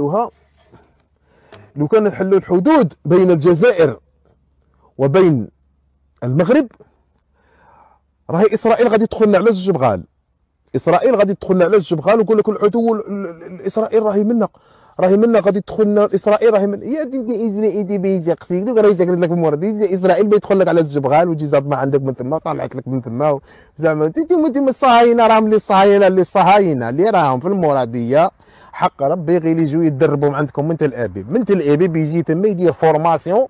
نحلوها لو كان نحلو الحدود بين الجزائر وبين المغرب راهي اسرائيل غادي تدخلنا على زوج بغال اسرائيل غادي تدخلنا على زوج بغال ويقول لك العدو اسرائيل راهي منا راهي منا غادي تدخلنا اسرائيل راهي من يا دي دي بيزي قسيك دوك راهي زاكرت لك مورد اسرائيل بيدخل لك على زوج بغال وتجي زاد ما عندك من ثما طلعت لك من ثما زعما انت انت الصهاينه راهم اللي الصهاينه اللي الصهاينه اللي راهم في المراديه حق ربي غير يجوا يدربوا عندكم من تل ابيب من تل ابيب يجي تما يدير فورماسيون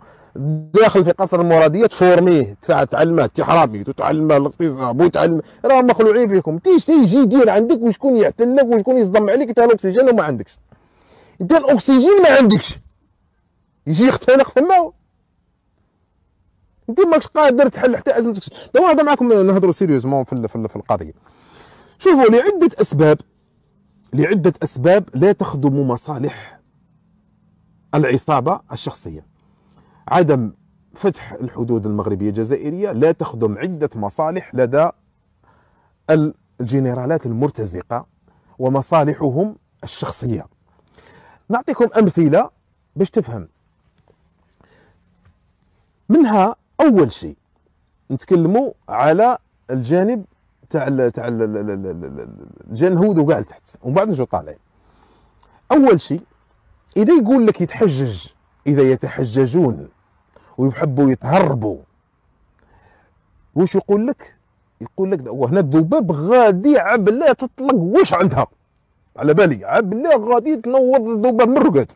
داخل في قصر المراديه تفورميه تعلمه تحراميت وتعلمه الاغتصاب وتعلم راه مخلوعين فيكم تيجي يجي يدير عندك وشكون يحتلك وشكون يصدم عليك انت الاكسجين وما عندكش انت الاكسجين ما عندكش يجي يختنق تما انت ماكش قادر تحل حتى ازمتك دابا نهضر معكم نهضروا سيريوزمون في في القضيه شوفوا لعده اسباب لعدة أسباب لا تخدم مصالح العصابة الشخصية عدم فتح الحدود المغربية الجزائرية لا تخدم عدة مصالح لدى الجنرالات المرتزقة ومصالحهم الشخصية نعطيكم أمثلة باش تفهم منها أول شيء نتكلموا على الجانب تاع ال تاع الجنهود وكاع لتحت ومن بعد نجوا طالعين اول شيء اذا يقول لك يتحجج اذا يتحججون ويحبوا يتهربوا واش يقول لك يقول لك وهنا الذباب غادي عبله تطلق واش عندها على بالي عبله غادي تنوض الذباب من الرقاد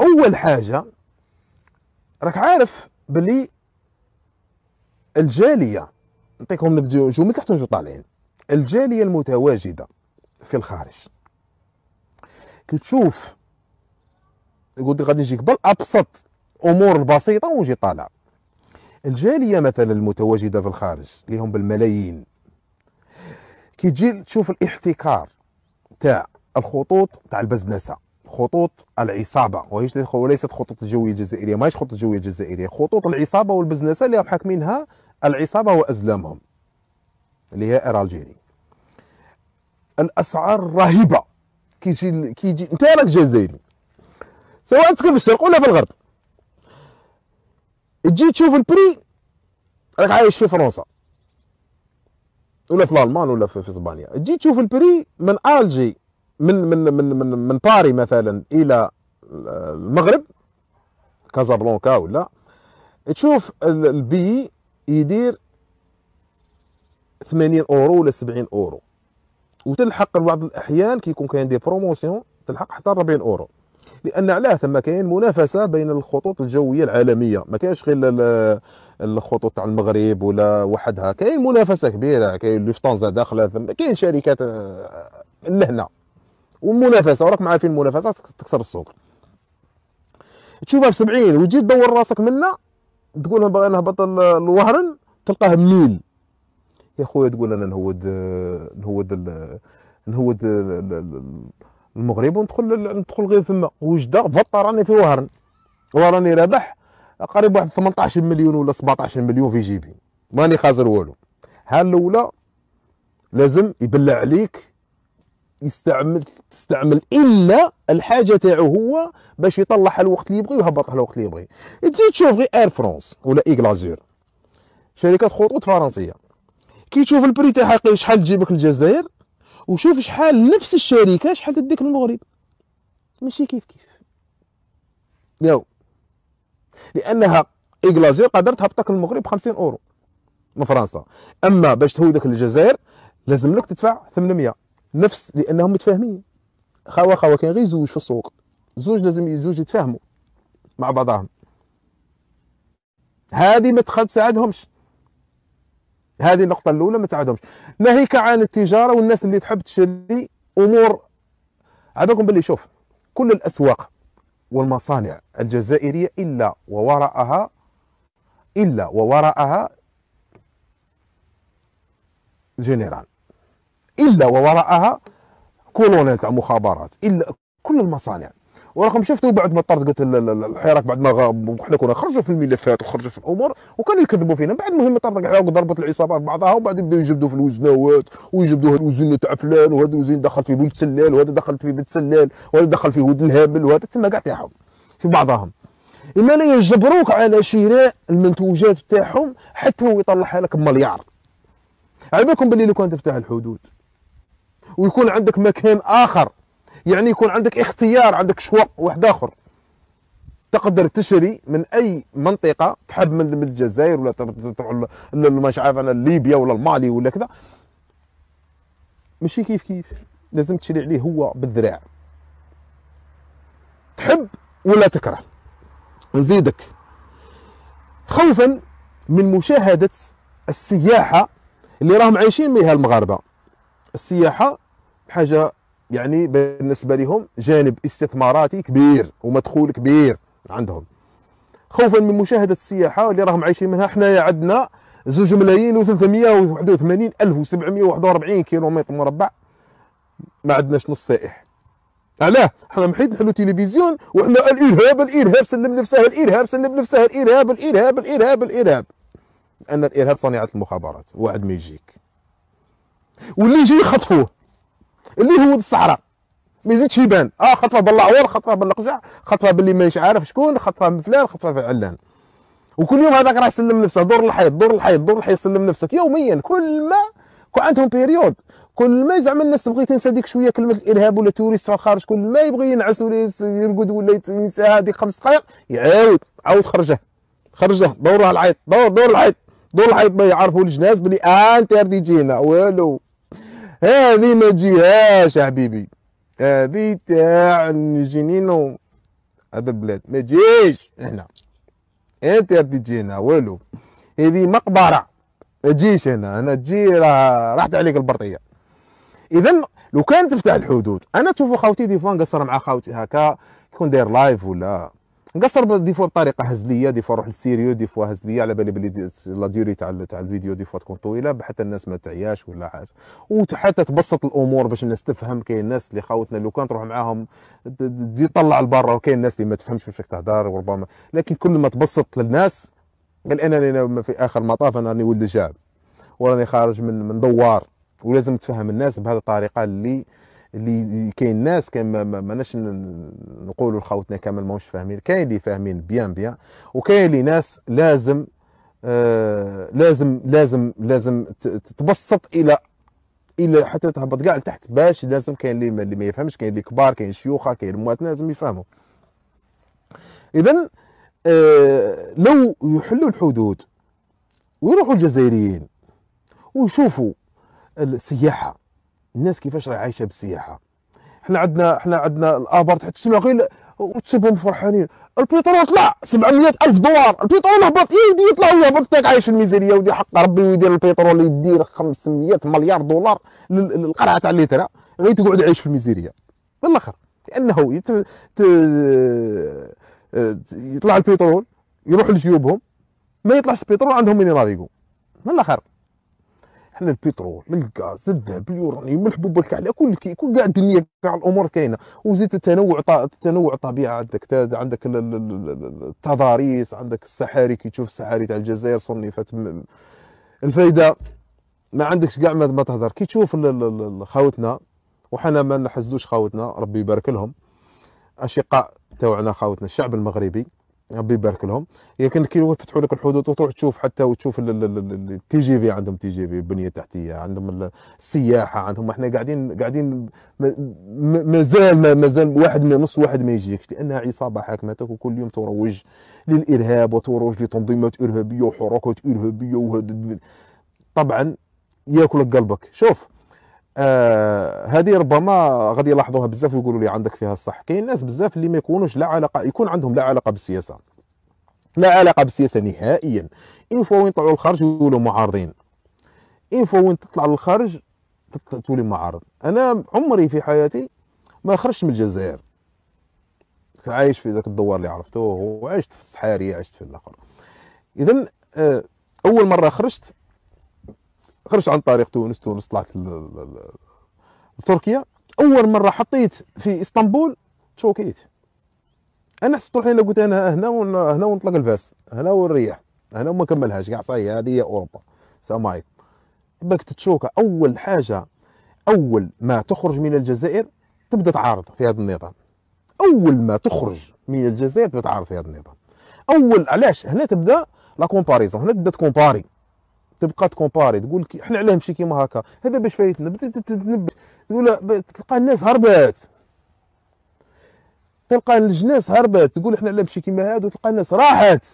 اول حاجه راك عارف بلي الجاليه نعطيكم الجمل تحت نجو طالعين الجاليه المتواجده في الخارج كي تشوف قلت غادي نجيك بالابسط امور البسيطه ونجي طالع الجاليه مثلا المتواجده في الخارج اللي هم بالملايين كي تجي تشوف الاحتكار تاع الخطوط تاع البزنسه خطوط العصابه وليست خطوط الجويه الجزائريه ماهيش خطوط الجويه الجزائريه خطوط العصابه والبزنسه اللي منها العصابه وازلامهم اللي هي اير الجيري الاسعار رهيبه كيجي كيجي انت راك جزائري سواء تسكن في الشرق ولا في الغرب تجي تشوف البري راك عايش في فرنسا ولا في الالمان ولا في اسبانيا تجي تشوف البري من الجي من من من من, من باري مثلا الى المغرب كازابلانكا ولا تشوف البي يدير 80 اورو ولا 70 اورو وتلحق بعض الاحيان كيكون كاين دي بروموسيون تلحق حتى 40 اورو لان علاه ثم كاين منافسه بين الخطوط الجويه العالميه ما كاينش غير الخطوط تاع المغرب ولا وحدها كاين منافسه كبيره كاين لوفتانزا داخله ثم كاين شركات آه، لهنا والمنافسه معايا في المنافسه تكسر السوق تشوفها ب 70 وتجي تدور راسك منها تقول باغي نهبط الوهرن تلقاه ميل يا خويا تقول انا نهود نهود نهود المغرب وندخل ندخل غير ثم وجده فطا راني في وهرن وراني رابح قريب واحد 18 مليون ولا 17 مليون في جيبي ماني خاسر والو ها الاولى لازم يبلع عليك يستعمل تستعمل الا الحاجه تاعو هو باش يطلعها الوقت اللي يبغي ويهبطها الوقت اللي يبغي تجي تشوف غير اير فرانس ولا ايغلازور شركه خطوط فرنسيه كي تشوف البري تاعها شحال تجيبك الجزائر وشوف شحال نفس الشركه شحال تديك المغرب ماشي كيف كيف ياو لانها ايغلازور قدرت تهبطك المغرب 50 اورو من فرنسا اما باش تهودك للجزائر لازم لك تدفع 800 نفس لانهم متفاهمين خوا خوا كان غير زوج في السوق زوج لازم الزوج يتفاهموا مع بعضهم هذه ما تساعدهمش هذه النقطة الأولى ما تساعدهمش ناهيك عن التجارة والناس اللي تحب تشري أمور عباكم باللي شوف كل الأسواق والمصانع الجزائرية إلا ووراءها إلا ووراءها جنرال الا ووراءها كولونيل تاع مخابرات الا كل المصانع وراكم شفتوا بعد ما طرد قلت الحراك بعد ما غاب وحنا كنا خرجوا في الملفات وخرجوا في الامور وكانوا يكذبوا فينا بعد المهم طرد الحراك ضربت العصابات بعضها وبعد يبداو يجبدوا في الوزناوات ويجبدوا هذا الوزن تاع فلان وهذا الوزن دخل في بنت سلال وهذا دخل في بنت سلال وهذا دخل في ود الهابل وهذا تما كاع تاعهم في بعضهم اما لا يجبروك على شراء المنتوجات تاعهم حتى هو يطلعها لك بمليار على بالكم باللي لو كان تفتح الحدود ويكون عندك مكان اخر يعني يكون عندك اختيار عندك شواء واحد اخر تقدر تشري من اي منطقه تحب من الجزائر ولا تروح مش عارف انا ليبيا ولا المالي ولا كذا ماشي كيف كيف لازم تشري عليه هو بالذراع تحب ولا تكره نزيدك خوفا من مشاهده السياحه اللي راهم عايشين بها المغاربه السياحه حاجه يعني بالنسبه لهم جانب استثماراتي كبير ومدخول كبير عندهم خوفا من مشاهده السياحه اللي راهم عايشين منها حنايا عندنا زوج ملايين و 381 الف و 741 كيلو متر مربع ما عندناش نص سائح علاه حنا محيط نحلو تلفزيون وحنا الارهاب الارهاب سلم نفسها الارهاب سلم نفسها الارهاب الارهاب الارهاب الارهاب لان الارهاب صنيعه المخابرات واحد ما يجيك واللي يجي يخطفوه اللي هو الصحراء ما يزيدش يبان اه خطفه بالعور خطفه بالقجع خطفه باللي مانيش عارف شكون خطفه من فلان خطفه في علان وكل يوم هذاك راه يسلم نفسه دور الحيط دور الحيط دور الحيط سلم نفسك يوميا كل ما كون عندهم بيريود كل ما زعما الناس تبغي تنسى ديك شويه كلمه الارهاب ولا توريست الخارج كل ما يبغي ينعس ولا يرقد ولا ينسى هذه خمس دقائق يعاود عاود خرجه خرجه دور العيط دور دور العيط دور العيط ما يعرفوا الجناز بلي آه، انتر دي جينا والو هذه ما تجيهاش يا حبيبي هذه تاع الجنين هذا البلاد ما تجيش هنا انت يا تجي هنا والو هذه مقبره ما تجيش هنا هنا تجي راه راحت عليك البرطيه اذا لو كان تفتح الحدود انا تشوفوا خاوتي دي فوا نقصر مع خاوتي هكا يكون داير لايف ولا قصر دي فوا بطريقه هزليه دي فوا نروح للسيريو دي فوا هزليه على بالي بلي لا ديوري تاع تاع الفيديو دي فوا تكون طويله حتى الناس ما تعياش ولا حاجه وحتى تبسط الامور باش الناس تفهم كاين الناس اللي خاوتنا لو كان تروح معاهم تزيد تطلع لبرا وكاين الناس اللي ما تفهمش واش تهدر وربما لكن كل ما تبسط للناس قال انا في اخر المطاف انا راني ولد شعب وراني خارج من من دوار ولازم تفهم الناس بهذه الطريقه اللي اللي كاين ناس كاين ما ماناش نقولوا لخوتنا كامل ماهوش فاهمين كاين اللي فاهمين بيان بيان وكاين اللي ناس لازم آه لازم لازم لازم تبسط الى الى حتى تهبط كاع لتحت باش لازم كاين اللي اللي ما يفهمش كاين اللي كبار كاين شيوخه كاين مواتنا لازم يفهموا اذا آه لو يحلوا الحدود ويروحوا الجزائريين ويشوفوا السياحه الناس كيفاش راهي عايشه بالسياحه احنا عندنا احنا عندنا الابر تحت السماء غير وتسيبهم فرحانين البترول طلع 700 الف دولار البترول هبط يدي يطلع ويهبط تاك عايش في الميزانيه ودي حق ربي ويدير البترول يدير 500 مليار دولار للقرعه تاع الليترا غير تقعد عايش في الميزانيه من الاخر لانه يت... ت... يطلع البترول يروح لجيوبهم ما يطلعش البترول عندهم من ينافيكو من الاخر حنا البترول من الغاز الذهب اليورانيوم الحبوب الكحلة كل كل كاع الدنيا كاع الامور كاينه وزيد التنوع التنوع الطبيعه عندك عندك التضاريس عندك السحاري كي تشوف السحاري تاع الجزائر صنفت الفايده ما عندكش كاع ما تهضر كي تشوف خاوتنا وحنا ما نحسدوش خاوتنا ربي يبارك لهم اشقاء تاعنا خاوتنا الشعب المغربي ربي يبارك لهم لكن كي يفتحوا لك الحدود وتروح تشوف حتى وتشوف التي جي في عندهم تي جي في بنيه تحتيه عندهم السياحه عندهم احنا قاعدين قاعدين مازال مازال واحد من نص واحد ما يجيكش لانها عصابه حاكمتك وكل يوم تروج للارهاب وتروج لتنظيمات ارهابيه وحركات ارهابيه وهذا طبعا ياكلك قلبك شوف آه هذه ربما غادي يلاحظوها بزاف ويقولوا لي عندك فيها الصح كاين ناس بزاف اللي ما يكونوش لا علاقه يكون عندهم لا علاقه بالسياسه لا علاقه بالسياسه نهائيا اون فوا وين طلعوا للخارج يقولوا معارضين اون فوا وين تطلع للخارج تولي معارض انا عمري في حياتي ما خرجت من الجزائر عايش في ذاك الدوار اللي عرفتوه وعشت في الصحاري عشت في الاخر اذا آه، اول مره خرجت خرجت عن طريق تونس تونس طلعت لتركيا اول مره حطيت في اسطنبول تشوكيت انا حسيت روحي قلت انا هنا هنا ونطلق الفاس هنا ونريح هنا وما كملهاش كاع صاي هذه هي اوروبا عليكم بك تتشوكا اول حاجه اول ما تخرج من الجزائر تبدا تعارض في هذا النظام اول ما تخرج من الجزائر تبدا تعارض في هذا النظام اول علاش هنا تبدا لا كومباريزون هنا تبدا تكومباري تبقى تكومباري تقول احنا علاه نمشي كيما هكا هذا باش فايتنا تنبش تقول تلقى الناس هربات تلقى الناس هربات تقول احنا علاه نمشي كيما هادو تلقى الناس راحت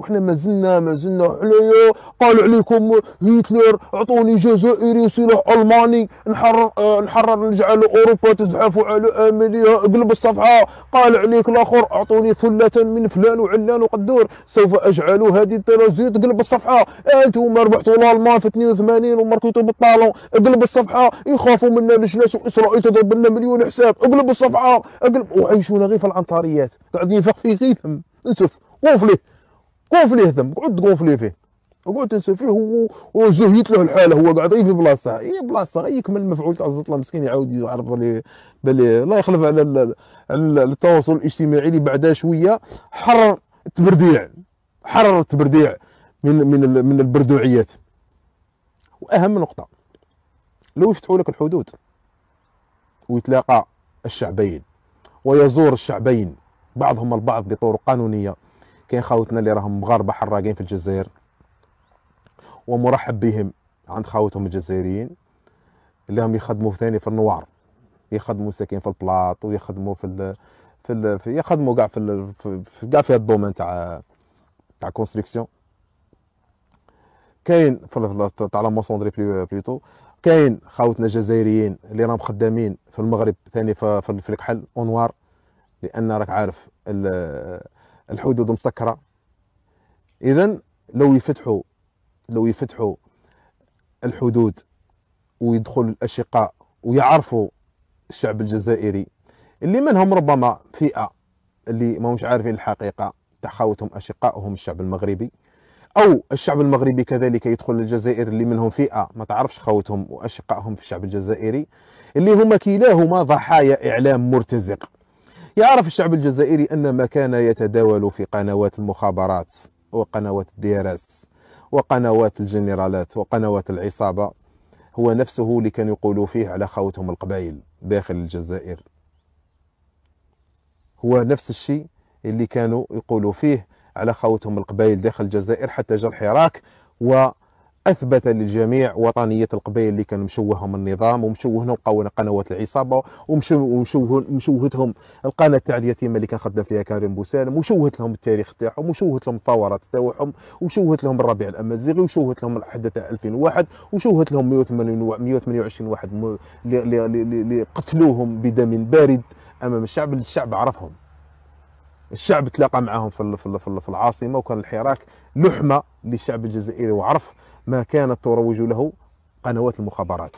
وحنا مازلنا مازلنا حلايا قالوا عليكم هتلر اعطوني جزائري سلاح الماني نحرر أه نحرر نجعل اوروبا تزحف على املها اقلب الصفحه قال عليك الاخر اعطوني ثله من فلان وعلان وقدور سوف اجعل هذه الترازيت قلب الصفحه انتم ربحتوا الالمان في 82 وماركيتو بالطالون اقلب الصفحه يخافوا منا الجلاس واسرائيل تضرب لنا مليون حساب اقلب الصفحه اقلب وعيشونا غير في العنتريات قاعدين يفق في غيثهم انسف وفليه كونفليه ثم قعد تكونفلي فيه وقعد تنسى فيه وزهيت له الحاله هو قاعد غير في بلاصه اي بلاصه غير إيه يكمل المفعول تاع الزطله مسكين يعاود يعرف باللي بلي الله يخلف على على التواصل الاجتماعي اللي بعدها شويه حرر التبرديع حرر التبرديع من من من البردوعيات واهم نقطه لو يفتحوا لك الحدود ويتلاقى الشعبين ويزور الشعبين بعضهم البعض بطرق قانونيه كاين خاوتنا اللي راهم مغاربه حراقين في الجزائر ومرحب بهم عند خاوتهم الجزائريين اللي هم يخدموا ثاني في النوار يخدموا ساكن في البلاط ويخدموا في الـ في, الـ في يخدموا كاع في كاع في الدومين تاع تاع كونستركسيون كاين في تاع لا موسوندري بليتو كاين خاوتنا الجزائريين اللي راهم خدامين في المغرب ثاني في, في الكحل اونوار لان راك عارف الحدود مسكره اذا لو يفتحوا لو يفتحوا الحدود ويدخل الاشقاء ويعرفوا الشعب الجزائري اللي منهم ربما فئه اللي ما مش عارفين الحقيقه تحاوتهم اشقائهم الشعب المغربي او الشعب المغربي كذلك يدخل الجزائر اللي منهم فئه ما تعرفش خوتهم واشقائهم في الشعب الجزائري اللي هما كلاهما ضحايا اعلام مرتزق يعرف الشعب الجزائري أن ما كان يتداول في قنوات المخابرات وقنوات الديارات وقنوات الجنرالات وقنوات العصابة هو نفسه اللي كانوا يقولوا فيه على خوتهم القبائل داخل الجزائر هو نفس الشيء اللي كانوا يقولوا فيه على خوتهم القبائل داخل الجزائر حتى جرح الحراك و اثبت للجميع وطنيه القبائل اللي كان مشوههم النظام ومشوههم قنوات العصابه ومشوهتهم القناه تاع اليتيمه اللي كان خدام فيها كريم بوسالم وشوهت لهم التاريخ تاعهم وشوهت لهم الثورات تاعهم وشوهت لهم الربيع الامازيغي وشوهت لهم الحدث تاع 2001 وشوهت لهم 128 واحد اللي قتلوهم بدم بارد امام الشعب الشعب عرفهم الشعب تلاقى معاهم في في العاصمه وكان الحراك لحمه للشعب الجزائري وعرف ما كانت تروج له قنوات المخابرات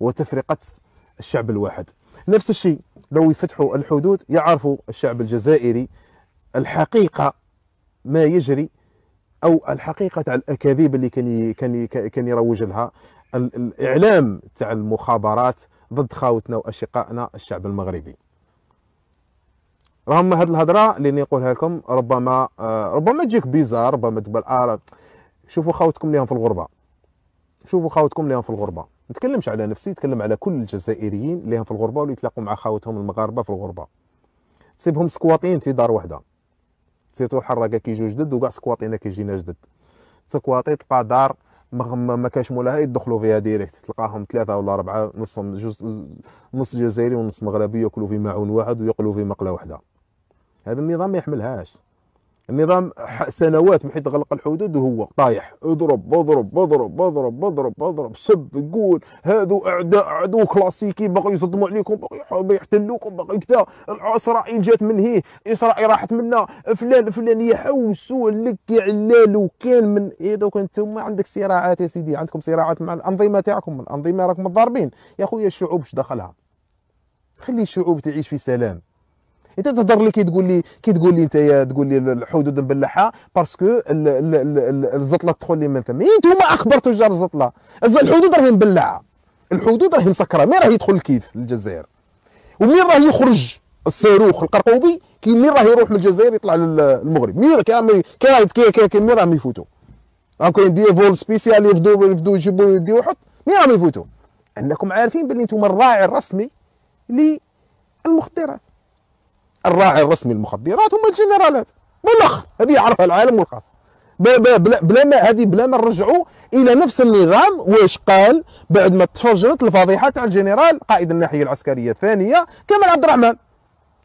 وتفرقة الشعب الواحد نفس الشيء لو يفتحوا الحدود يعرفوا الشعب الجزائري الحقيقة ما يجري أو الحقيقة تاع الأكاذيب اللي كان كان كان يروج لها الإعلام تاع المخابرات ضد خاوتنا وأشقائنا الشعب المغربي رغم هذه الهضره اللي نقولها لكم ربما آه، ربما تجيك بيزار ربما تبان اه شوفوا خاوتكم ليهم في الغربه شوفوا خاوتكم ليهم في الغربه ما نتكلمش على نفسي نتكلم على كل الجزائريين ليهم في الغربه واللي يتلاقوا مع خاوتهم المغاربه في الغربه تسيبهم سكواطين في دار واحده سيتو حراقه كيجيو جدد وكاع سكواطينا كيجينا جدد سكواطي تلقى دار ما كاش مولاها يدخلوا فيها ديريكت تلقاهم ثلاثه ولا اربعه نصهم جزء نص جزائري ونص مغربي ياكلوا في معون واحد وياكلوا في مقله واحده هذا النظام ما يحملهاش النظام سنوات من حيث غلق الحدود وهو طايح اضرب اضرب اضرب اضرب اضرب اضرب سب قول هذو اعداء عدو كلاسيكي باغي يصدموا عليكم باغي يحتلوكم باغي كذا اسرائيل جات من هي اسرائيل راحت منا فلان فلان يحوسوا لك يا علال وكان من اي دوك انتم عندك صراعات يا سيدي عندكم صراعات مع الانظمه تاعكم الانظمه راكم ضاربين يا خويا الشعوب اش دخلها خلي الشعوب تعيش في سلام انت تهضر لي كي تقول لي كي تقول لي انت تقول لي الحدود المبلحه باسكو الزطله تدخل لي من ثم إيه، انتوما اكبر تجار الزطله الحدود راهي مبلعه الحدود راهي مسكره مين راه يدخل كيف للجزائر ومين راه يخرج الصاروخ القرقوبي كي مين راه يروح من الجزائر يطلع للمغرب مين كي كي مين راهم يفوتوا راه كاين دي فول سبيسيال يفدو يفدو يجيبو يدي يحط مين راهم يفوتوا انكم عارفين باللي انتم الراعي الرسمي للمخدرات الراعي الرسمي للمخدرات هما الجنرالات بالاخر هذه يعرفها العالم والخاص بلا ما هذه بلا ما نرجعوا الى نفس النظام واش قال بعد ما تفجرت الفضيحه تاع الجنرال قائد الناحيه العسكريه الثانيه كمال عبد الرحمن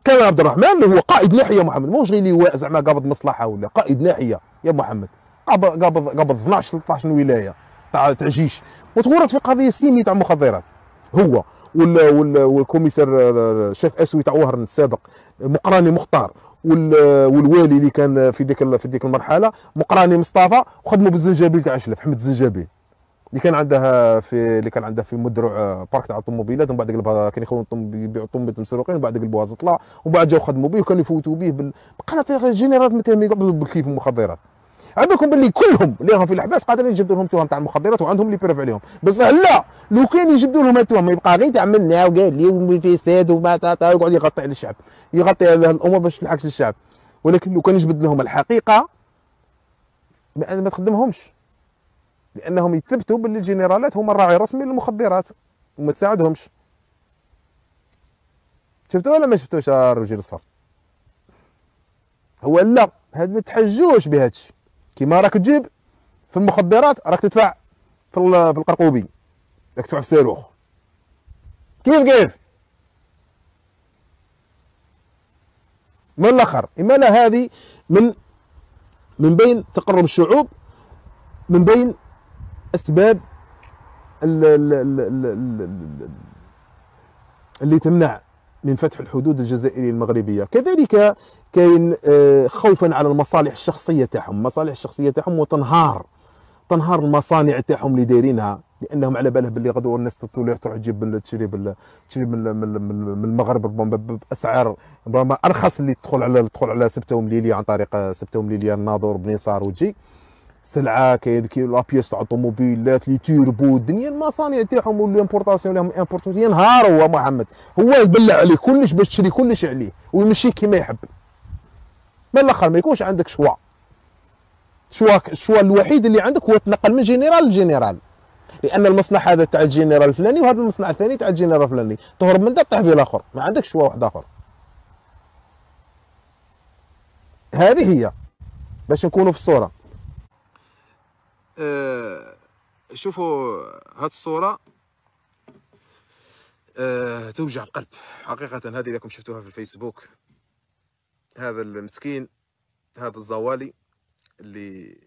كمال عبد الرحمن اللي هو قائد ناحيه محمد اللي لواء زعما قابض مصلحه ولا قائد ناحيه يا محمد قابض قابض 12 13 ولايه تاع تعجيش وتورط في قضيه سيمي تاع مخدرات هو والكوميسار شاف اسوي تاع وهران السابق مقراني مختار والوالي اللي كان في ديك في ديك المرحله مقراني مصطفى وخدموا بالزنجبيل تاع شلف حمد الزنجبيل اللي كان عندها في اللي كان عندها في مدرع آه، بارك تاع الطوموبيلات ومن بعد قلبها كان يخون يبيعوا الطوموبيلات مسروقين ومن بعد قلبوها طلع ومن بعد جاو خدموا به وكانوا يفوتوا به بال... بقى جينيرات بالكيف المخدرات عندكم باللي كلهم اللي راهم في الحباس قادرين يجبدوا لهم تهم تاع المخدرات وعندهم لي بروف عليهم بصح لا لو كان يجبدوا لهم التهم يبقى غير تعملنا وقال لي والفساد وما يقعد يغطي على الشعب يغطي على الامور باش تلحقش الشعب ولكن لو كان يجبد لهم الحقيقه ما, ما تخدمهمش لانهم يثبتوا باللي الجنرالات هما الراعي الرسمي للمخدرات وما تساعدهمش شفتوا ولا ما شفتوش الرجل الصفر هو لا هاد ما تحجوش بهادشي كيما راك تجيب في المخدرات راك تدفع في القرقوبي راك تدفع في الصاروخ كيف كيف من الاخر اما هذه من من بين تقرب الشعوب من بين اسباب اللي تمنع من فتح الحدود الجزائريه المغربيه كذلك كاين آه، خوفا على المصالح الشخصيه تاعهم المصالح الشخصيه تاعهم وتنهار تنهار المصانع تاعهم اللي دايرينها لانهم على باله باللي غدوه الناس تولي تروح تجيب تشري تشري من المغرب ربما باسعار ربما ارخص اللي تدخل على تدخل على سبته ومليليه عن طريق آه، سبته ومليليه الناظور بنيصار وتجي سلعه كاين لابيس تاع الطوموبيلات لي تيربو الدنيا المصانع تاعهم والامبورطاسيون لهم امبورطاسيون هو محمد هو يبلع عليه كلش باش تشري كلش عليه ويمشي كيما يحب من الاخر ما يكونش عندك شوا شوا الشوا الوحيد اللي عندك هو تنقل من جنرال لجنرال لان المصنع هذا تاع الجنرال الفلاني وهذا المصنع الثاني تاع الجنرال الفلاني تهرب من ده تطيح في الاخر ما عندكش شوا واحد اخر هذه هي باش نكونوا في الصوره أه شوفوا هذه الصوره أه توجع القلب حقيقه هذه لكم شفتوها في الفيسبوك هذا المسكين هذا الزوالي اللي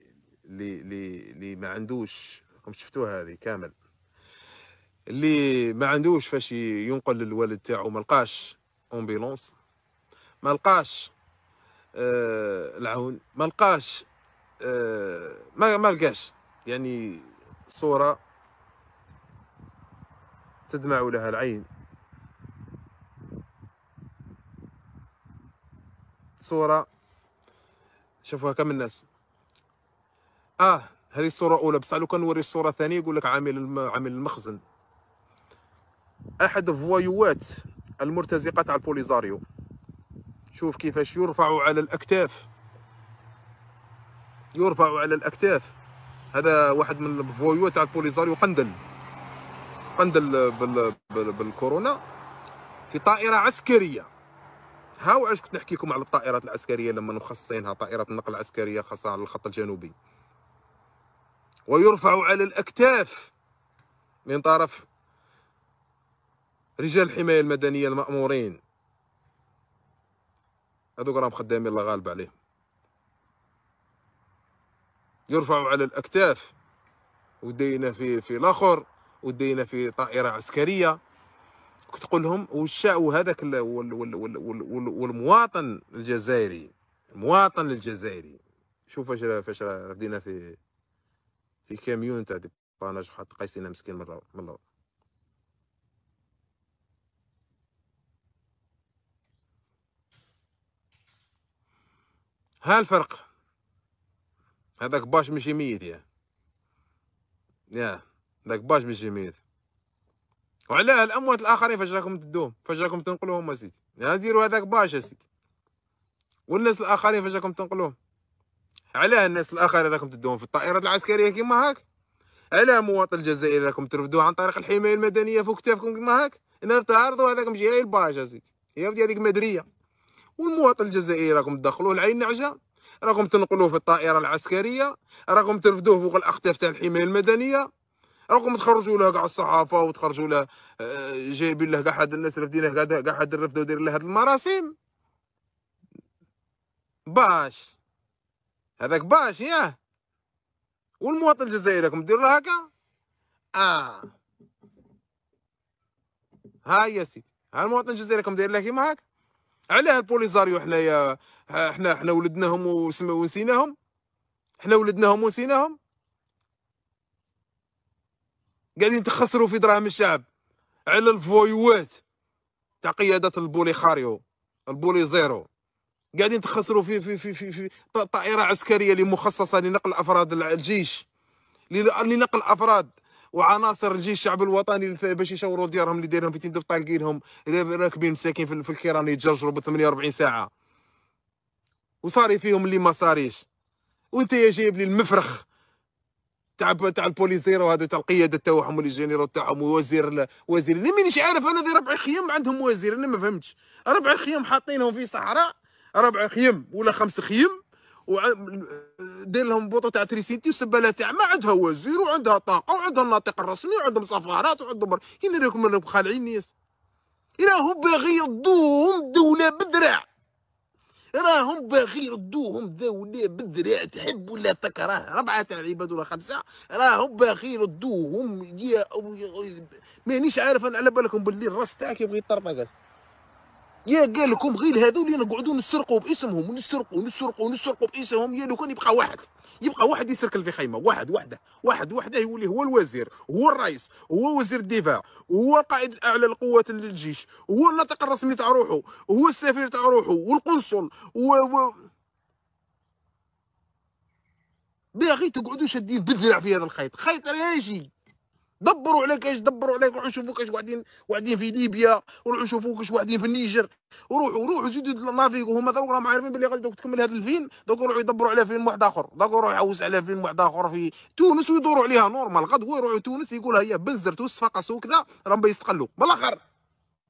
اللي اللي, اللي ما عندوش راكم شفتوها هذه كامل اللي ما عندوش فاش ينقل للوالد تاعو ما لقاش امبيلونس ما لقاش آه العون ما لقاش آه ما لقاش يعني صوره تدمع لها العين صورة شافوها كم الناس اه هذه الصورة الأولى بصح لو كان نوري الصورة الثانية يقول لك عامل عامل المخزن أحد الفوايوات المرتزقة تاع البوليزاريو شوف كيفاش يرفع على الأكتاف يرفع على الأكتاف هذا واحد من الفوايوات تاع البوليزاريو قندل قندل بالكورونا في طائرة عسكرية هاو علاش كنت لكم على الطائرات العسكريه لما مخصصينها طائرات النقل العسكريه خاصه على الخط الجنوبي ويرفع على الاكتاف من طرف رجال الحمايه المدنيه المامورين هذوك راهم خدامين الله غالب عليهم يرفع على الاكتاف ودينا في في الاخر ودينا في طائره عسكريه تقول لهم والشعب هذاك والمواطن الجزائري المواطن الجزائري شوف فاش فاش ردينا في في كاميون تاع ديباناج حط قيسينا مسكين من من ها الفرق هذاك باش ماشي ميت يا يا ذاك باش ماشي ميت وعلاه الاموات الاخرين فاش راكم تدوهم فاش راكم تنقلوهم اسيدي يعني ديروا هذاك باش اسيدي والناس الاخرين فاش راكم تنقلوهم علاه الناس الاخرين راكم تدوهم في الطائرات العسكريه كيما هاك علاه مواطن الجزائري راكم ترفدوه عن طريق الحمايه المدنيه فوق كتافكم كيما هاك انا تعرضوا هذاك مشي غير الباج اسيدي هي بدي هذيك مدريه والمواطن الجزائري راكم تدخلوه العين نعجه راكم تنقلوه في الطائره العسكريه راكم ترفدوه فوق الاخطاف تاع الحمايه المدنيه راكم تخرجوا له كاع الصحافه وتخرجوا له آه، جايبين له كاع حد الناس رافدين له كاع حد الرفده ودير له هاد المراسم باش هذاك باش ياه والمواطن الجزائري راكم ديروا له هكا اه ها يا سيدي ها المواطن الجزائري راكم داير له كيما هكا علاه البوليزاريو حنايا آه، حنا حنا ولدناهم ونسيناهم حنا ولدناهم ونسيناهم قاعدين تخسروا في دراهم الشعب على الفويوات تاع قياده البولي خاريو البولي زيرو قاعدين تخسروا في في في في, في طائره عسكريه اللي مخصصه لنقل افراد الجيش لنقل افراد وعناصر الجيش الشعب الوطني باش يشاوروا ديارهم اللي دايرهم في تندف طالقينهم راكبين مساكين في الكيران اللي يتجرجروا ب 48 ساعه وصاري فيهم اللي ما صاريش وانت يا جايب لي المفرخ تاع تاع البوليزيرا وهذا تاع القياده تاعهم ولي جينيرو تاعهم ووزير وزير اللي مانيش عارف انا في ربع خيم عندهم وزير انا ما فهمتش ربع خيم حاطينهم في صحراء ربع خيم ولا خمس خيم دير لهم بوطو تاع تريسيتي وسباله تاع ما عندها وزير وعندها طاقه وعندها الناطق الرسمي وعندهم سفارات وعندهم كي راكم خالعين الناس الى هو باغي يضوهم دوله بالذراع راهم باغي يردوهم ذا ولا بالذراع تحب ولا تكره ربعه تاع العباد ولا خمسه راهم باغي يردوهم مانيش عارف على بالكم باللي الراس تاعك يبغي يطرطقك يا قال لكم غير هذول نقعدوا نسرقوا باسمهم ونسرقوا ونسرقوا ونسرقوا باسمهم يا لو كان يبقى واحد يبقى واحد يسركل في خيمه واحد وحده واحد وحده يولي هو الوزير هو الرئيس هو وزير الدفاع هو القائد الاعلى للقوات الجيش هو الناطق الرسمي تاع روحه هو السفير تاع روحه والقنصل و, و... باغي تقعدوا شادين بالذراع في هذا الخيط خيط راجي دبروا عليك ايش دبروا عليك روحوا شوفوك كاش قاعدين قاعدين في ليبيا وروحوا شوفوك كاش قاعدين في النيجر وروحوا روحوا زيدوا نافيكو هما دروك راهم عارفين باللي غادي تكمل هذا الفيلم دوك روحوا يدبروا على فيلم واحد اخر دوك روحوا يعوز على فيلم واحد اخر في تونس ويدوروا عليها نورمال غدوه يروحوا تونس يقولها هي بنزر تونس فقس وكذا راهم بيستقلوا بالاخر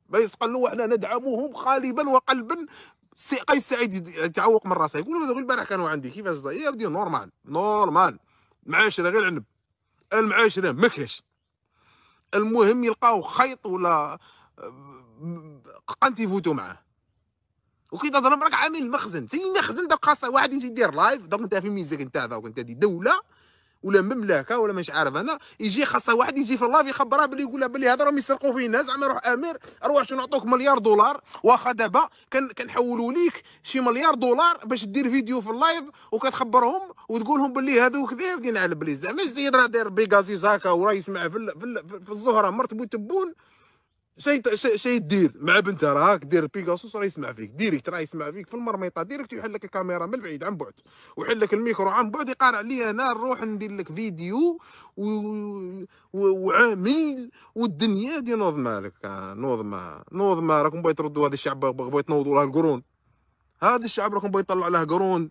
بيستقلوا وحنا ندعمهم خالبا وقلبا سي قيس سعيد يتعوق من راسه يقول له البارح كانوا عندي كيفاش يا ودي نورمال نورمال معاشره غير عنب المعاشره ما كاش المهم يلقاو خيط ولا قنت يفوتوا معاه وكي تضرب راك عامل مخزن زي مخزن دوك واحد يجي يدير لايف دونك انت في ميزك انت هذا وانت دي دوله ولا مملكه ولا مش عارف انا يجي خاصه واحد يجي في اللاف يخبرها باللي يقول لها باللي هذا راهم يسرقوا الناس زعما روح امير روح شنو نعطوك مليار دولار واخا دابا كنحولوا ليك شي مليار دولار باش دير فيديو في اللايف وكتخبرهم وتقول لهم باللي هذا كذاب بدينا على بلي زعما الزيد راه داير بيغازي زاكا وراه يسمع في, في, في الزهره مرت بوتبون شي شي, شي دير مع بنتها راك دير بيغاسوس راه يسمع فيك ديريكت راه يسمع فيك في المرميطه ديريكت يحل لك الكاميرا من بعيد عن بعد ويحل لك الميكرو عن بعد يقارع لي انا نروح ندير لك فيديو و... و... وعامل والدنيا دي نوض مالك نوض ما نوض ما راكم بغيتوا تردوا هذا الشعب بغيت تنوضوا له القرون هذا الشعب راكم بغيتوا تطلعوا له قرون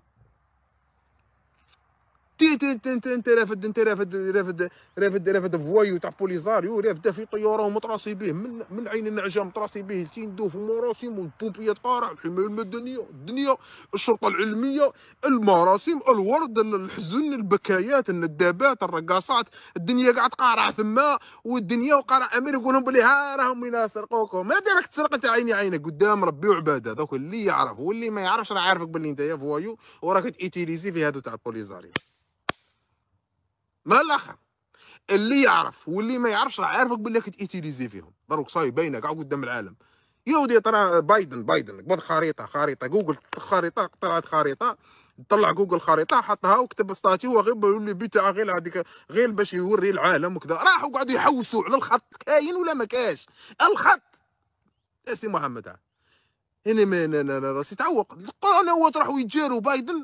تي تي تي تي انت رافد انت رافد رافد رافد رافد فوايو تاع بوليزاريو رافد في طياره ومطراسي به من من عين النعجه مطراسي به تيندو ندوف مراسم والبومبيه طارع الحمايه المدنيه الدنيا الشرطه العلميه المراسم الورد الحزن البكايات الندابات الرقاصات الدنيا قاعد قارع ثما والدنيا وقارع امير يقولهم بلي ها راهم ينا سرقوكم ما دارك تسرق انت عيني عينك قدام ربي وعباده ذوك اللي يعرف واللي ما يعرفش راه عارفك بلي انت يا فوايو وراك تيتيليزي في هادو تاع البوليزاريو من الاخر اللي يعرف واللي ما يعرفش راه عارفك باللي كتيتيليزي فيهم دروك صاي باينه كاع قدام العالم يا ودي ترى بايدن بايدن قبض خريطه خريطه جوجل خريطه طلعت خريطه طلع جوجل خريطه حطها وكتب ستاتي هو غير البي تاعه غير هذيك غير باش يوري العالم وكذا راح وقعدوا يحوسوا على الخط كاين ولا ما كاش الخط سي محمد هنا ما راسي تعوق القرون هو تروح ويتجاروا بايدن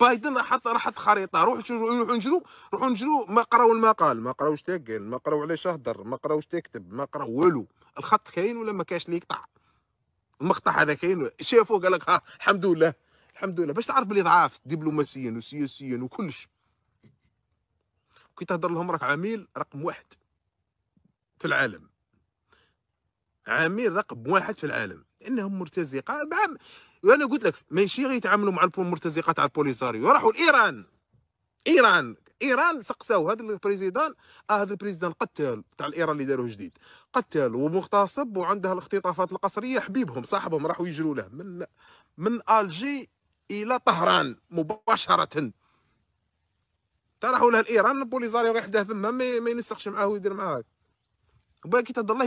بايدن حط راح حط خريطه روح روحوا نجرو روحوا نجرو ما قراو المقال ما قراوش تاكل ما قراو علاش هضر ما قراوش تكتب ما قراو والو الخط كاين ولا ما كاش اللي يقطع المقطع هذا كاين شافوه قال لك ها الحمد لله الحمد لله باش تعرف بلي ضعاف دبلوماسيا وسياسيا وكلش كي تهضر لهم راك عميل رقم واحد في العالم عميل رقم واحد في العالم لانهم مرتزقه وانا قلت لك ماشي غير يتعاملوا مع المرتزقه تاع البوليساريو راحوا لايران ايران ايران سقساو هذا البريزيدان آه هذا البريزيدان قتال تاع الايران اللي داروه جديد قتال ومغتصب وعنده الاختطافات القسريه حبيبهم صاحبهم راحوا يجروا له من من الجي الى طهران مباشره تراحوا له الايران البوليزاريو غير حداه ثما ما ينسقش معاه ويدير معاه باكي تهضر